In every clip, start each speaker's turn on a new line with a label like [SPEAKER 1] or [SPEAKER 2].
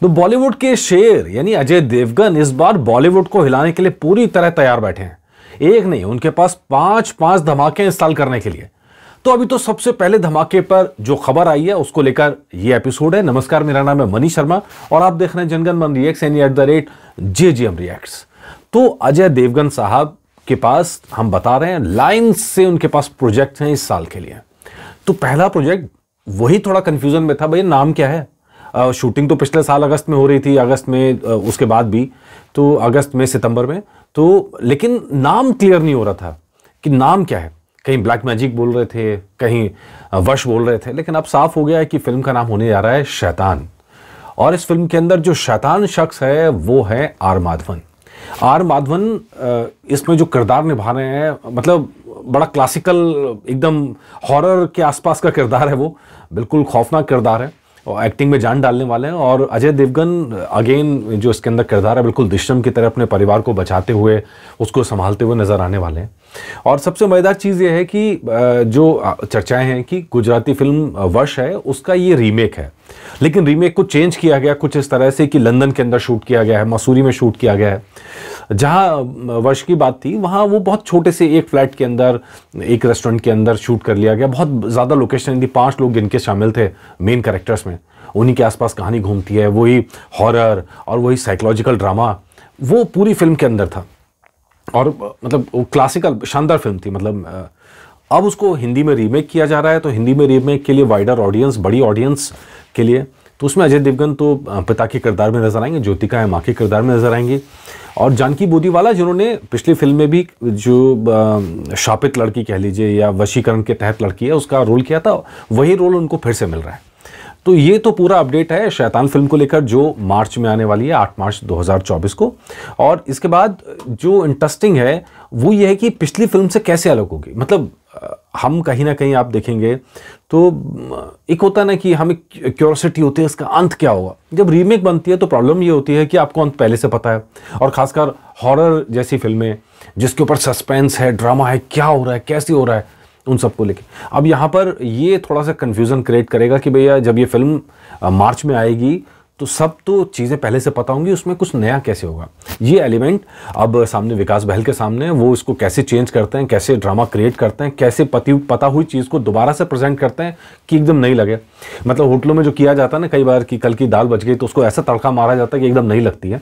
[SPEAKER 1] तो बॉलीवुड के शेर यानी अजय देवगन इस बार बॉलीवुड को हिलाने के लिए पूरी तरह तैयार बैठे हैं एक नहीं उनके पास पांच पांच धमाके इंस्टॉल करने के लिए तो अभी तो सबसे पहले धमाके पर जो खबर आई है उसको लेकर ये एपिसोड है नमस्कार मेरा नाम है मनीष शर्मा और आप देख रहे हैं Jana Gana Mana react any at the rate J G M react तो अजय देवगन साहब के पास हम बता रहे हैं लाइन से उनके पास प्रोजेक्ट हैं इस साल के लिए तो पहला प्रोजेक्ट वही थोड़ा कंफ्यूजन में था भाई नाम क्या है शूटिंग तो पिछले साल अगस्त में हो रही थी अगस्त में उसके बाद भी तो अगस्त में सितंबर में तो लेकिन नाम क्लियर नहीं हो रहा था कि नाम क्या है कहीं ब्लैक मैजिक बोल रहे थे कहीं वश बोल रहे थे लेकिन अब साफ हो गया है कि फिल्म का नाम होने जा रहा है शैतान और इस फिल्म के अंदर जो शैतान शख्स है वो है आर माधवन आर माधवन इसमें जो किरदार निभा रहे हैं मतलब बड़ा क्लासिकल एकदम हॉरर के आसपास का किरदार है वो बिल्कुल खौफनाक किरदार है और एक्टिंग में जान डालने वाले हैं और अजय देवगन अगेन जो इसके अंदर किरदार है बिल्कुल दुष्यंत की तरह अपने परिवार को बचाते हुए उसको संभालते हुए नज़र आने वाले हैं और सबसे मज़ेदार चीज़ ये है कि जो चर्चाएं हैं कि गुजराती फिल्म वर्ष है उसका ये रीमेक है लेकिन रीमेक को चेंज किया गया कुछ इस तरह से कि लंदन के अंदर शूट किया गया है मसूरी में शूट किया गया है जहाँ वर्ष की बात थी वहाँ वो बहुत छोटे से एक फ्लैट के अंदर एक रेस्टोरेंट के अंदर शूट कर लिया गया बहुत ज़्यादा लोकेशन थी पाँच लोग इनके शामिल थे मेन कैरेक्टर्स में उन्हीं के आसपास कहानी घूमती है वही हॉरर और वही साइकोलॉजिकल ड्रामा वो पूरी फिल्म के अंदर था और मतलब वो क्लासिकल शानदार फिल्म थी मतलब अब उसको हिंदी में रीमेक किया जा रहा है तो हिंदी में रीमेक के लिए वाइडर ऑडियंस बड़ी ऑडियंस के लिए तो उसमें अजय देवगन तो पिता के किरदार में नज़र आएंगे ज्योतिका है माँ के किरदार में नज़र आएंगी और जानकी वाला जिन्होंने पिछली फिल्म में भी जो शापित लड़की कह लीजिए या वशीकरण के तहत लड़की है उसका रोल किया था वही रोल उनको फिर से मिल रहा है तो ये तो पूरा अपडेट है शैतान फिल्म को लेकर जो मार्च में आने वाली है आठ मार्च 2024 को और इसके बाद जो इंटरेस्टिंग है वो ये है कि पिछली फिल्म से कैसे अलग होगी मतलब हम कहीं ना कहीं आप देखेंगे तो एक होता ना कि हमें क्यूरोसिटी होती है इसका अंत क्या होगा जब रीमेक बनती है तो प्रॉब्लम ये होती है कि आपको अंत पहले से पता है और ख़ासकर हॉरर जैसी फिल्में जिसके ऊपर सस्पेंस है ड्रामा है क्या हो रहा है कैसे हो रहा है उन सबको लेके अब यहाँ पर ये थोड़ा सा कन्फ्यूज़न क्रिएट करेगा कि भैया जब ये फिल्म मार्च में आएगी तो सब तो चीज़ें पहले से पता होंगी उसमें कुछ नया कैसे होगा ये एलिमेंट अब सामने विकास बहल के सामने है वो इसको कैसे चेंज करते हैं कैसे ड्रामा क्रिएट करते हैं कैसे पति पता हुई चीज़ को दोबारा से प्रेजेंट करते हैं कि एकदम नहीं लगे मतलब होटलों में जो किया जाता है ना कई बार कि कल की दाल बच गई तो उसको ऐसा तड़का मारा जाता है कि एकदम नहीं लगती है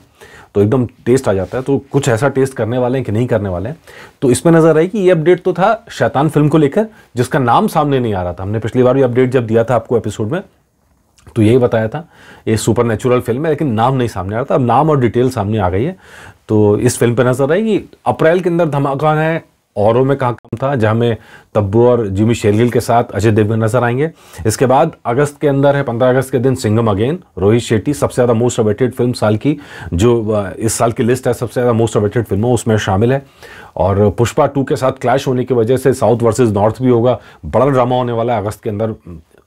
[SPEAKER 1] तो एकदम टेस्ट आ जाता है तो कुछ ऐसा टेस्ट करने वाले हैं कि नहीं करने वाले हैं तो इसमें नजर आई कि ये अपडेट तो था शैतान फिल्म को लेकर जिसका नाम सामने नहीं आ रहा था हमने पिछली बार भी अपडेट जब दिया था आपको एपिसोड में तो यही बताया था ये सुपर नेचुरल फिल्म है लेकिन नाम नहीं सामने आ रहा था अब नाम और डिटेल सामने आ गई है तो इस फिल्म पर नजर आएगी अप्रैल के अंदर धमाका है औरों में कहाँ काम था जहाँ में तब्बू और जिमी शेरगिल के साथ अजय देवगन नजर आएंगे इसके बाद अगस्त के अंदर है पंद्रह अगस्त के दिन सिंगम अगेन रोहित शेट्टी सबसे ज़्यादा मोस्ट अवेटेड फिल्म साल की जो इस साल की लिस्ट है सबसे ज़्यादा मोस्ट अवेटेड फिल्मों उसमें शामिल है और पुष्पा टू के साथ क्लैश होने की वजह से साउथ वर्सेज नॉर्थ भी होगा बड़ा ड्रामा होने वाला है अगस्त के अंदर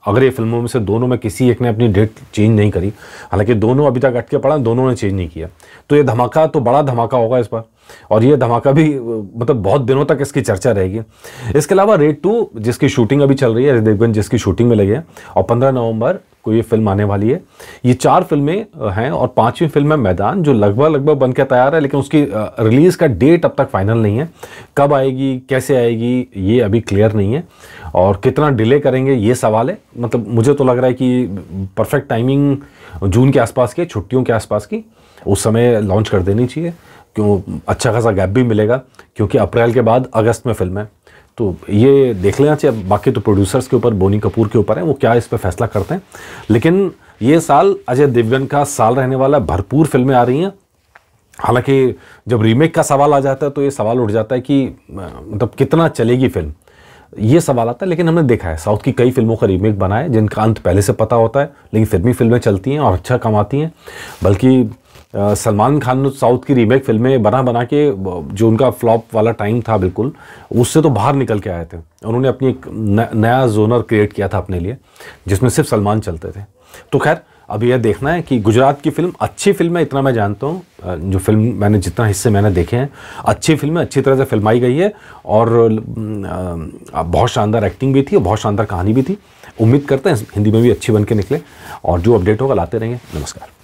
[SPEAKER 1] अगर ये फिल्मों में से दोनों में किसी एक ने अपनी डेट चेंज नहीं करी हालांकि दोनों अभी तक अटके पड़ा दोनों ने चेंज नहीं किया तो ये धमाका तो बड़ा धमाका होगा इस पर और ये धमाका भी मतलब बहुत दिनों तक इसकी चर्चा रहेगी इसके अलावा रेड टू जिसकी शूटिंग अभी चल रही है देवगंज जिसकी शूटिंग में लगी है और पंद्रह नवंबर को ये फिल्म आने वाली है ये चार फिल्में हैं और पांचवी फिल्म है मैदान जो लगभग लगभग बन के तैयार है लेकिन उसकी रिलीज़ का डेट अब तक फाइनल नहीं है कब आएगी कैसे आएगी ये अभी क्लियर नहीं है और कितना डिले करेंगे ये सवाल है मतलब मुझे तो लग रहा है कि परफेक्ट टाइमिंग जून के आसपास के छुट्टियों के आसपास की उस समय लॉन्च कर देनी चाहिए क्यों अच्छा खासा गैप भी मिलेगा क्योंकि अप्रैल के बाद अगस्त में फिल्म है तो ये देख लेना चाहिए बाकी तो प्रोड्यूसर्स के ऊपर बोनी कपूर के ऊपर है वो क्या इस पर फैसला करते हैं लेकिन ये साल अजय देवगन का साल रहने वाला है भरपूर फिल्में आ रही हैं हालांकि जब रीमेक का सवाल आ जाता है तो ये सवाल उठ जाता है कि मतलब कितना चलेगी फिल्म ये सवाल आता है लेकिन हमने देखा है साउथ की कई फिल्मों का रीमेक बनाए है जिनका अंत पहले से पता होता है लेकिन फिर भी फिल्में चलती हैं और अच्छा कमाती हैं बल्कि सलमान खान साउथ की रीमेक फिल्में बना बना के जो उनका फ्लॉप वाला टाइम था बिल्कुल उससे तो बाहर निकल के आए थे उन्होंने अपनी एक नया जोनर क्रिएट किया था अपने लिए जिसमें सिर्फ सलमान चलते थे तो खैर अब यह देखना है कि गुजरात की फिल्म अच्छी फिल्म है इतना मैं जानता हूँ जो फिल्म मैंने जितना हिस्से मैंने देखे हैं अच्छी फिल्म है अच्छी तरह से फिल्माई गई है और बहुत शानदार एक्टिंग भी थी और बहुत शानदार कहानी भी थी उम्मीद करते हैं हिंदी में भी अच्छी बन के निकले और जो अपडेट होगा लाते रहेंगे नमस्कार